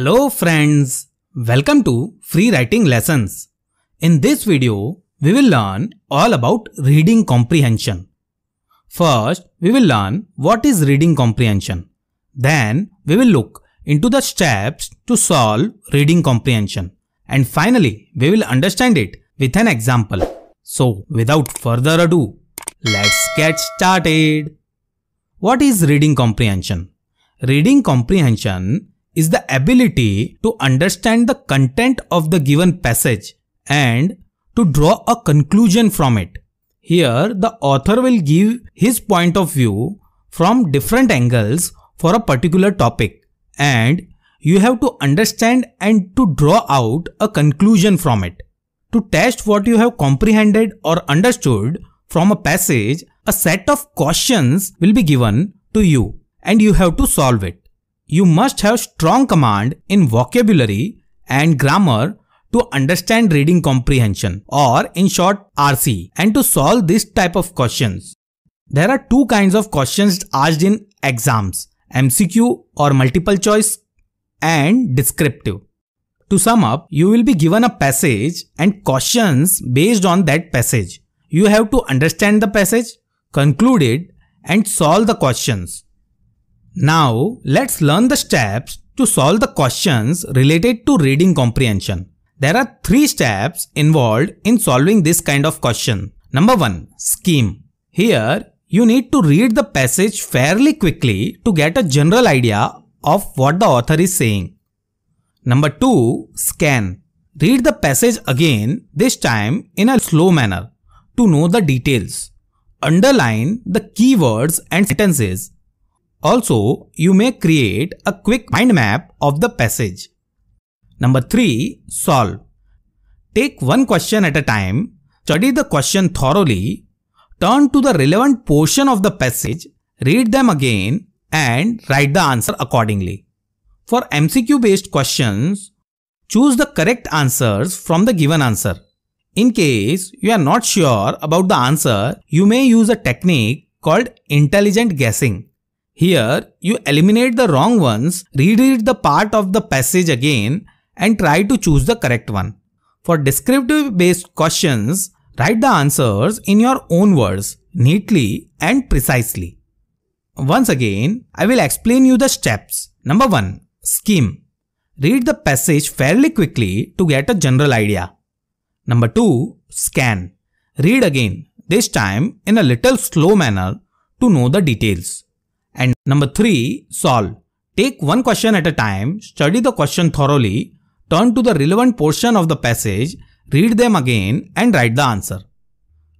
Hello friends, welcome to Free Writing Lessons. In this video, we will learn all about reading comprehension. First, we will learn what is reading comprehension. Then, we will look into the steps to solve reading comprehension. And finally, we will understand it with an example. So, without further ado, let's get started. What is reading comprehension? Reading comprehension is the ability to understand the content of the given passage and to draw a conclusion from it. Here, the author will give his point of view from different angles for a particular topic and you have to understand and to draw out a conclusion from it. To test what you have comprehended or understood from a passage, a set of questions will be given to you and you have to solve it you must have strong command in vocabulary and grammar to understand reading comprehension or in short RC and to solve this type of questions. There are two kinds of questions asked in exams MCQ or multiple choice and descriptive. To sum up, you will be given a passage and questions based on that passage. You have to understand the passage, conclude it and solve the questions. Now let's learn the steps to solve the questions related to reading comprehension. There are three steps involved in solving this kind of question. Number 1. Scheme. Here you need to read the passage fairly quickly to get a general idea of what the author is saying. Number 2. Scan. Read the passage again, this time in a slow manner to know the details. Underline the keywords and sentences also, you may create a quick mind map of the passage. Number 3. Solve. Take one question at a time, study the question thoroughly, turn to the relevant portion of the passage, read them again and write the answer accordingly. For MCQ based questions, choose the correct answers from the given answer. In case you are not sure about the answer, you may use a technique called intelligent guessing. Here, you eliminate the wrong ones, reread the part of the passage again and try to choose the correct one. For descriptive based questions, write the answers in your own words, neatly and precisely. Once again, I will explain you the steps. Number 1. Scheme. Read the passage fairly quickly to get a general idea. Number 2. Scan. Read again, this time in a little slow manner to know the details. And number three, solve. Take one question at a time, study the question thoroughly, turn to the relevant portion of the passage, read them again and write the answer.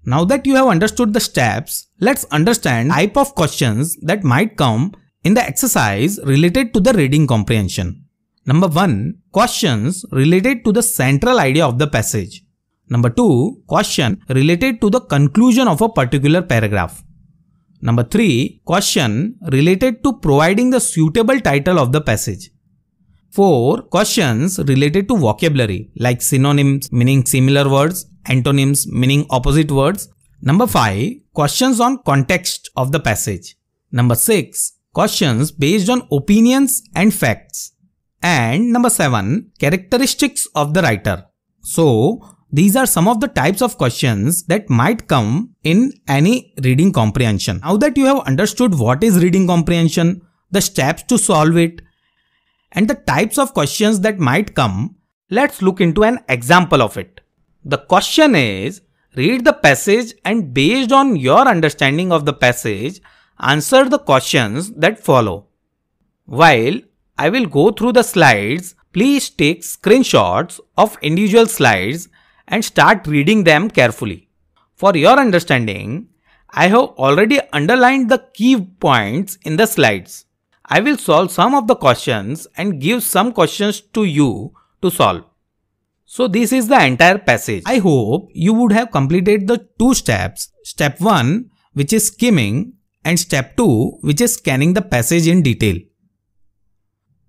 Now that you have understood the steps, let's understand type of questions that might come in the exercise related to the reading comprehension. Number 1. Questions related to the central idea of the passage. Number 2. Question related to the conclusion of a particular paragraph. Number 3. Question related to providing the suitable title of the passage. 4. Questions related to vocabulary like synonyms meaning similar words, antonyms meaning opposite words. Number 5. Questions on context of the passage. Number 6. Questions based on opinions and facts. And number 7. Characteristics of the writer. So, these are some of the types of questions that might come in any reading comprehension. Now that you have understood what is reading comprehension, the steps to solve it, and the types of questions that might come, let's look into an example of it. The question is, read the passage and based on your understanding of the passage, answer the questions that follow. While I will go through the slides, please take screenshots of individual slides and start reading them carefully. For your understanding, I have already underlined the key points in the slides. I will solve some of the questions and give some questions to you to solve. So this is the entire passage. I hope you would have completed the two steps. Step 1 which is skimming and step 2 which is scanning the passage in detail.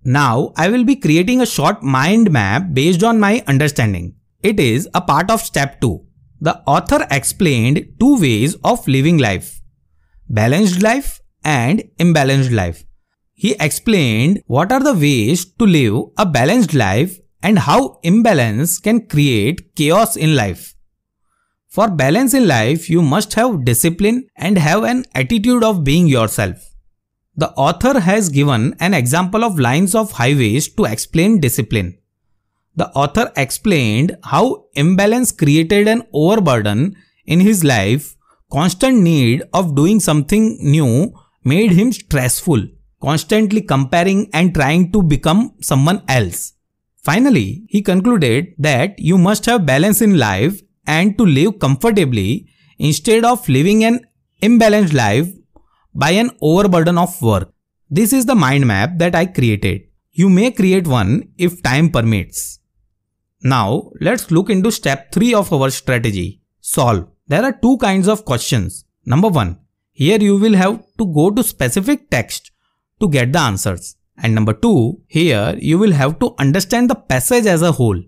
Now I will be creating a short mind map based on my understanding. It is a part of step 2. The author explained two ways of living life balanced life and imbalanced life. He explained what are the ways to live a balanced life and how imbalance can create chaos in life. For balance in life, you must have discipline and have an attitude of being yourself. The author has given an example of lines of highways to explain discipline the author explained how imbalance created an overburden in his life. Constant need of doing something new made him stressful, constantly comparing and trying to become someone else. Finally, he concluded that you must have balance in life and to live comfortably instead of living an imbalanced life by an overburden of work. This is the mind map that I created. You may create one if time permits. Now let's look into step 3 of our strategy. Solve. There are two kinds of questions. Number 1. Here you will have to go to specific text to get the answers. And number 2. Here you will have to understand the passage as a whole.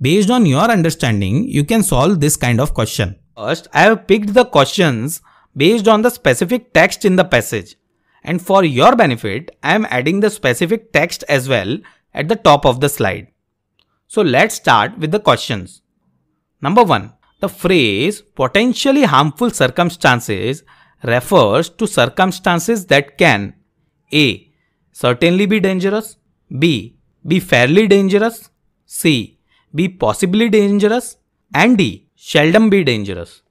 Based on your understanding, you can solve this kind of question. First, I have picked the questions based on the specific text in the passage. And for your benefit, I am adding the specific text as well at the top of the slide. So let's start with the questions. Number 1. The phrase potentially harmful circumstances refers to circumstances that can A. Certainly be dangerous B. Be fairly dangerous C. Be possibly dangerous and D. Seldom be dangerous.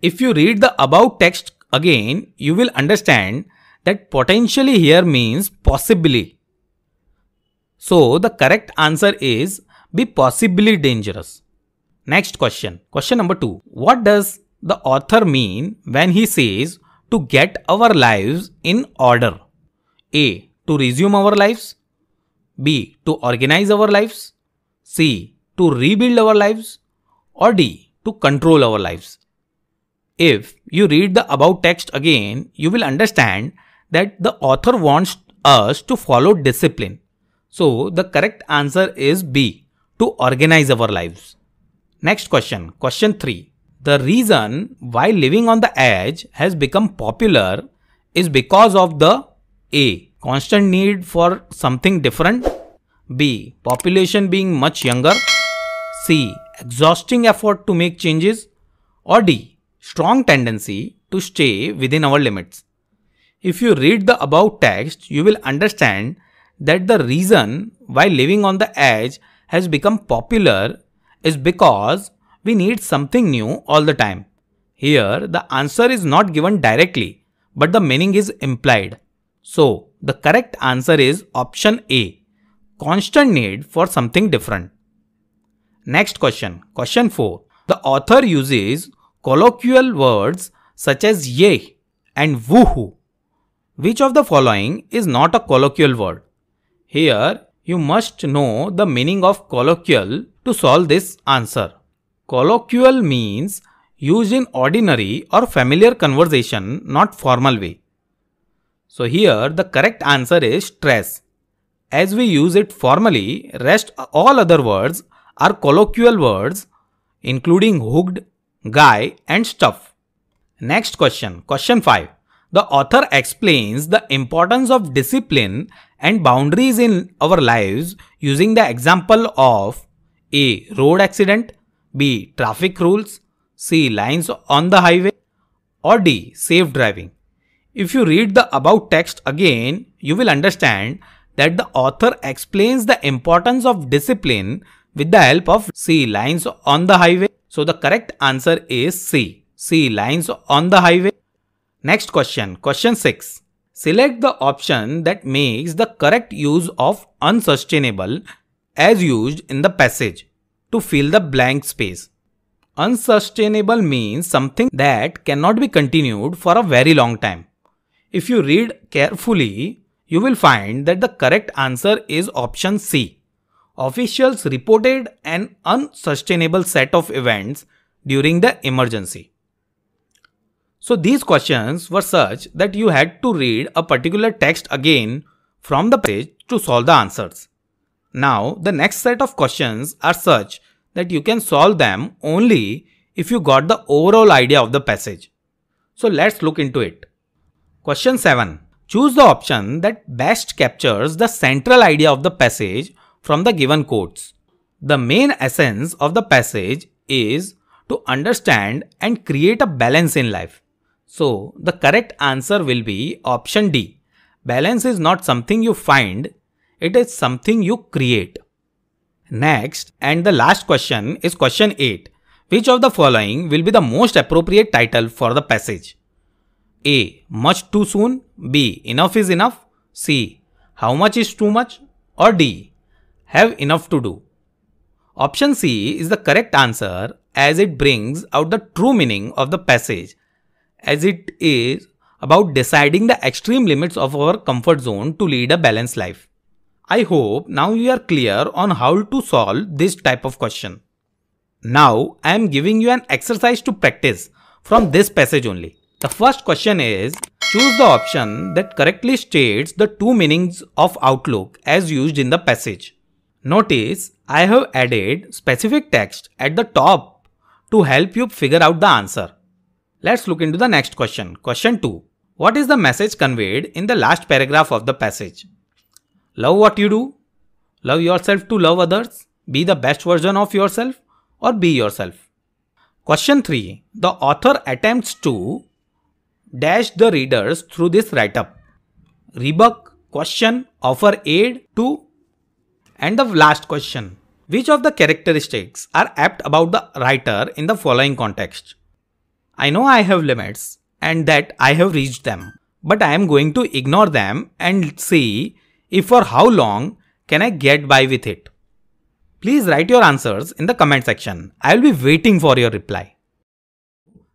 If you read the above text again, you will understand that potentially here means possibly. So the correct answer is be possibly dangerous. Next question. Question number 2. What does the author mean when he says to get our lives in order? A. To resume our lives. B. To organize our lives. C. To rebuild our lives. Or D. To control our lives. If you read the above text again, you will understand that the author wants us to follow discipline. So the correct answer is B to organize our lives. Next question, question 3. The reason why living on the edge has become popular is because of the A. Constant need for something different. B. Population being much younger. C. Exhausting effort to make changes. Or D. Strong tendency to stay within our limits. If you read the above text, you will understand that the reason why living on the edge has become popular is because we need something new all the time. Here, the answer is not given directly, but the meaning is implied. So, the correct answer is option A constant need for something different. Next question, question 4. The author uses colloquial words such as "ye" and woohoo. Which of the following is not a colloquial word? Here, you must know the meaning of colloquial to solve this answer. Colloquial means used in ordinary or familiar conversation, not formal way. So here the correct answer is stress. As we use it formally, rest all other words are colloquial words including hooked, guy and stuff. Next question, question 5. The author explains the importance of discipline and boundaries in our lives using the example of A. Road accident, B. Traffic rules, C. Lines on the highway, or D. Safe driving. If you read the above text again, you will understand that the author explains the importance of discipline with the help of C. Lines on the highway. So the correct answer is C. C. Lines on the highway. Next question, question 6 select the option that makes the correct use of unsustainable as used in the passage to fill the blank space. Unsustainable means something that cannot be continued for a very long time. If you read carefully, you will find that the correct answer is option C. Officials reported an unsustainable set of events during the emergency. So these questions were such that you had to read a particular text again from the page to solve the answers. Now the next set of questions are such that you can solve them only if you got the overall idea of the passage. So let's look into it. Question 7. Choose the option that best captures the central idea of the passage from the given quotes. The main essence of the passage is to understand and create a balance in life. So the correct answer will be option D. Balance is not something you find, it is something you create. Next and the last question is question 8. Which of the following will be the most appropriate title for the passage? A. Much too soon. B. Enough is enough. C. How much is too much? Or D. Have enough to do. Option C is the correct answer as it brings out the true meaning of the passage as it is about deciding the extreme limits of our comfort zone to lead a balanced life. I hope now you are clear on how to solve this type of question. Now I am giving you an exercise to practice from this passage only. The first question is choose the option that correctly states the two meanings of outlook as used in the passage. Notice I have added specific text at the top to help you figure out the answer. Let's look into the next question. Question 2. What is the message conveyed in the last paragraph of the passage? Love what you do? Love yourself to love others? Be the best version of yourself? Or be yourself? Question 3. The author attempts to dash the readers through this write up. Rebuck, question, offer aid to. And the last question. Which of the characteristics are apt about the writer in the following context? I know I have limits and that I have reached them. But I am going to ignore them and see if for how long can I get by with it. Please write your answers in the comment section. I will be waiting for your reply.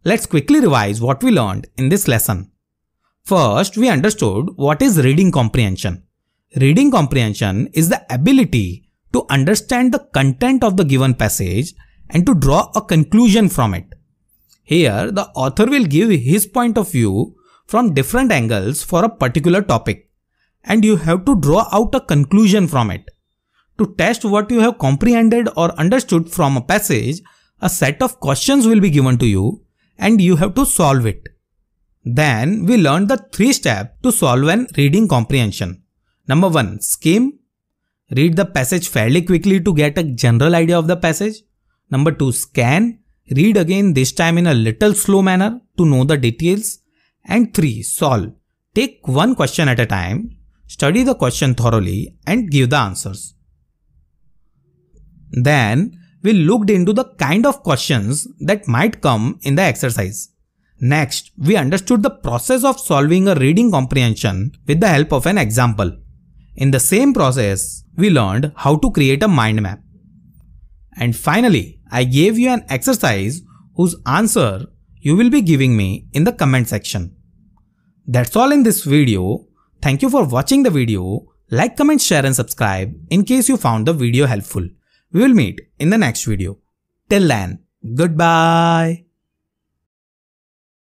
Let's quickly revise what we learned in this lesson. First, we understood what is reading comprehension. Reading comprehension is the ability to understand the content of the given passage and to draw a conclusion from it. Here, the author will give his point of view from different angles for a particular topic and you have to draw out a conclusion from it. To test what you have comprehended or understood from a passage, a set of questions will be given to you and you have to solve it. Then we learned the three steps to solve an reading comprehension. Number 1. Scheme. Read the passage fairly quickly to get a general idea of the passage. Number 2. Scan Read again this time in a little slow manner to know the details. And 3. Solve. Take one question at a time, study the question thoroughly and give the answers. Then we looked into the kind of questions that might come in the exercise. Next, we understood the process of solving a reading comprehension with the help of an example. In the same process, we learned how to create a mind map. And finally, I gave you an exercise whose answer you will be giving me in the comment section. That's all in this video. Thank you for watching the video. Like, comment, share and subscribe in case you found the video helpful. We will meet in the next video. Till then, goodbye.